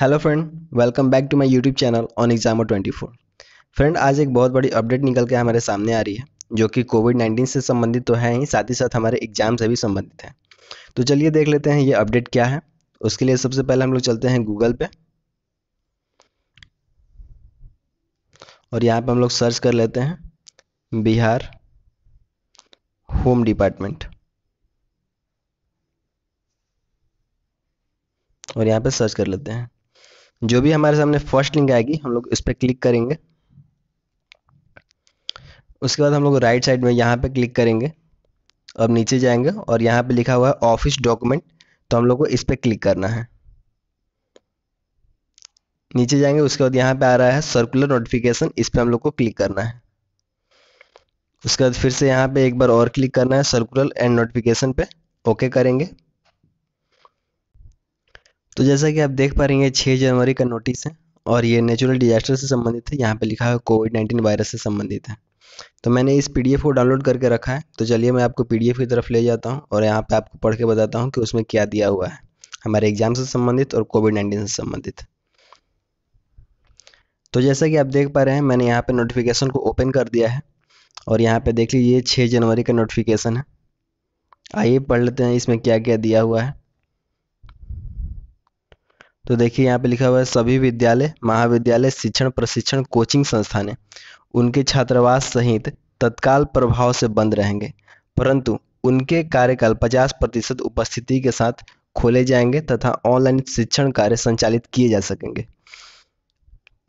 hello friend welcome back to my YouTube channel on एग्जामो 24 friend आज एक बहुत बड़ी अपडेट निकल के हमारे सामने आ रही है जो कि कोविड 19 से संबंधित तो है ही साथ ही साथ हमारे एग्जाम से भी संबंधित है तो चलिए देख लेते हैं ये अपडेट क्या है उसके लिए सबसे पहले हम लोग चलते हैं गूगल पे और यहाँ पर हम लोग सर्च कर लेते हैं बिहार होम डिपार्टमेंट और यहाँ पे सर्च कर लेते हैं जो भी हमारे सामने फर्स्ट लिंक आएगी हम लोग इस पर क्लिक करेंगे उसके बाद हम लोग राइट साइड में यहाँ पे क्लिक करेंगे अब नीचे जाएंगे और यहाँ पे लिखा हुआ है ऑफिस डॉक्यूमेंट तो हम लोग को इस पर क्लिक करना है नीचे जाएंगे उसके बाद यहाँ पे आ रहा है सर्कुलर नोटिफिकेशन इस पर हम लोग को क्लिक करना है उसके बाद फिर से यहाँ पे एक बार और क्लिक करना है सर्कुलर एंड नोटिफिकेशन पे ओके करेंगे तो जैसा कि आप देख पा रहे हैं छः जनवरी का नोटिस है और ये नेचुरल डिजास्टर से संबंधित है यहाँ पे लिखा है कोविड नाइन्टीन वायरस से संबंधित है तो मैंने इस पीडीएफ को डाउनलोड करके रखा है तो चलिए मैं आपको पीडीएफ की तरफ ले जाता हूँ और यहाँ पे आपको पढ़ के बताता हूँ कि उसमें क्या दिया हुआ है हमारे एग्जाम से संबंधित और कोविड नाइन्टीन से संबंधित तो जैसा कि आप देख पा रहे हैं मैंने यहाँ पे नोटिफिकेशन को ओपन कर दिया है और यहाँ पे देख लीजिए छः जनवरी का नोटिफिकेशन है आइए पढ़ लेते हैं इसमें क्या क्या दिया हुआ है तो देखिए यहाँ पे लिखा हुआ है सभी विद्यालय महाविद्यालय शिक्षण प्रशिक्षण कोचिंग संस्थाने उनके छात्रावास सहित तत्काल प्रभाव से बंद रहेंगे परंतु उनके कार्यकाल 50 प्रतिशत उपस्थिति के साथ खोले जाएंगे तथा ऑनलाइन शिक्षण कार्य संचालित किए जा सकेंगे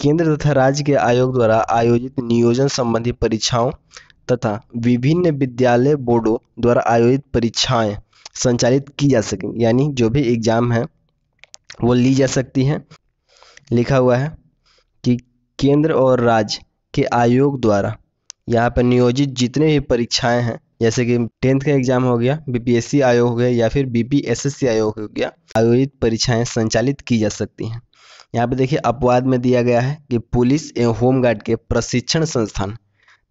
केंद्र तथा राज्य के आयोग द्वारा आयोजित नियोजन संबंधी परीक्षाओं तथा विभिन्न विद्यालय बोर्डों द्वारा आयोजित परीक्षाएं संचालित की जा सकेंगी यानी जो भी एग्जाम है वो ली जा सकती हैं लिखा हुआ है कि केंद्र और राज्य के आयोग द्वारा यहाँ पर नियोजित जितने भी परीक्षाएं हैं जैसे कि टेंथ का एग्जाम हो गया बीपीएससी आयोग हो गया या फिर बीपीएसएससी आयोग हो गया आयोजित परीक्षाएं संचालित की जा सकती हैं यहाँ पे देखिए अपवाद में दिया गया है कि पुलिस एवं होमगार्ड के प्रशिक्षण संस्थान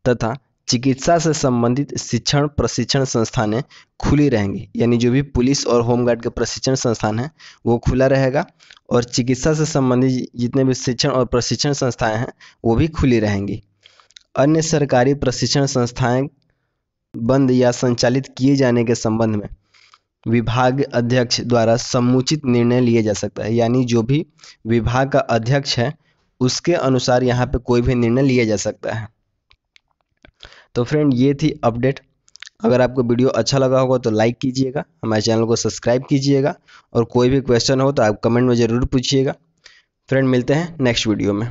तथा चिकित्सा से संबंधित शिक्षण प्रशिक्षण संस्थानें खुली रहेंगी यानी जो भी पुलिस और होमगार्ड के प्रशिक्षण संस्थान हैं वो खुला रहेगा और चिकित्सा से संबंधित जितने भी शिक्षण और प्रशिक्षण संस्थाएं हैं वो भी खुली रहेंगी अन्य सरकारी प्रशिक्षण संस्थाएं बंद या संचालित किए जाने के संबंध में विभाग अध्यक्ष द्वारा समुचित निर्णय लिया जा सकता है यानी जो भी विभाग का अध्यक्ष है उसके अनुसार यहाँ पे कोई भी निर्णय लिया जा सकता है तो फ्रेंड ये थी अपडेट अगर आपको वीडियो अच्छा लगा होगा तो लाइक कीजिएगा हमारे चैनल को सब्सक्राइब कीजिएगा और कोई भी क्वेश्चन हो तो आप कमेंट में ज़रूर पूछिएगा फ्रेंड मिलते हैं नेक्स्ट वीडियो में